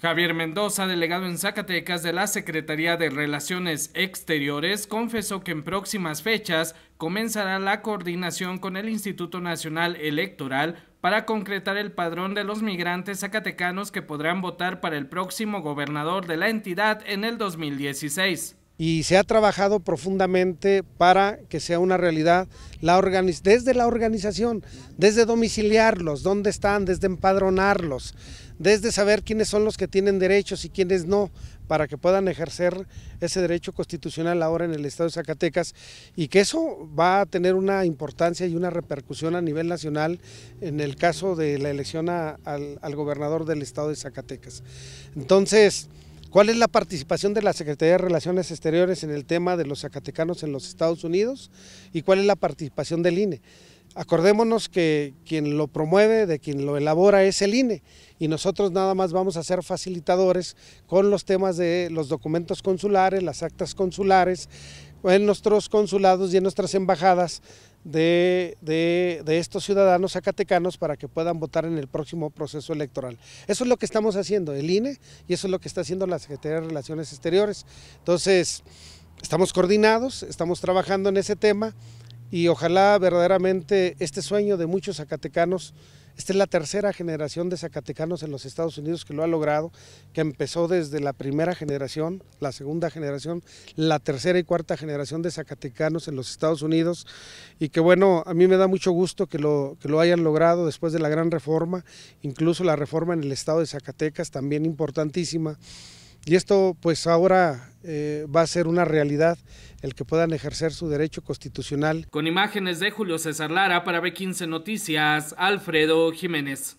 Javier Mendoza, delegado en Zacatecas de la Secretaría de Relaciones Exteriores, confesó que en próximas fechas comenzará la coordinación con el Instituto Nacional Electoral para concretar el padrón de los migrantes zacatecanos que podrán votar para el próximo gobernador de la entidad en el 2016 y se ha trabajado profundamente para que sea una realidad la desde la organización, desde domiciliarlos, dónde están, desde empadronarlos, desde saber quiénes son los que tienen derechos y quiénes no, para que puedan ejercer ese derecho constitucional ahora en el Estado de Zacatecas y que eso va a tener una importancia y una repercusión a nivel nacional en el caso de la elección al, al gobernador del Estado de Zacatecas. Entonces, ¿Cuál es la participación de la Secretaría de Relaciones Exteriores en el tema de los zacatecanos en los Estados Unidos? ¿Y cuál es la participación del INE? Acordémonos que quien lo promueve, de quien lo elabora es el INE y nosotros nada más vamos a ser facilitadores con los temas de los documentos consulares, las actas consulares, en nuestros consulados y en nuestras embajadas de, estos ciudadanos zacatecanos para que puedan votar en el próximo proceso electoral. Eso es lo que estamos haciendo, el INE, y eso es lo que está haciendo la Secretaría de Relaciones Exteriores. Entonces, estamos coordinados, estamos trabajando en ese tema, y ojalá verdaderamente este sueño de muchos zacatecanos, esta es la tercera generación de zacatecanos en los Estados Unidos que lo ha logrado, que empezó desde la primera generación, la segunda generación, la tercera y cuarta generación de zacatecanos en los Estados Unidos y que bueno, a mí me da mucho gusto que lo, lo hayan logrado después de la gran reforma, incluso la reforma en el estado de Zacatecas, también importantísima. Y esto pues ahora eh, va a ser una realidad el que puedan ejercer su derecho constitucional. Con imágenes de Julio César Lara para B15 Noticias, Alfredo Jiménez.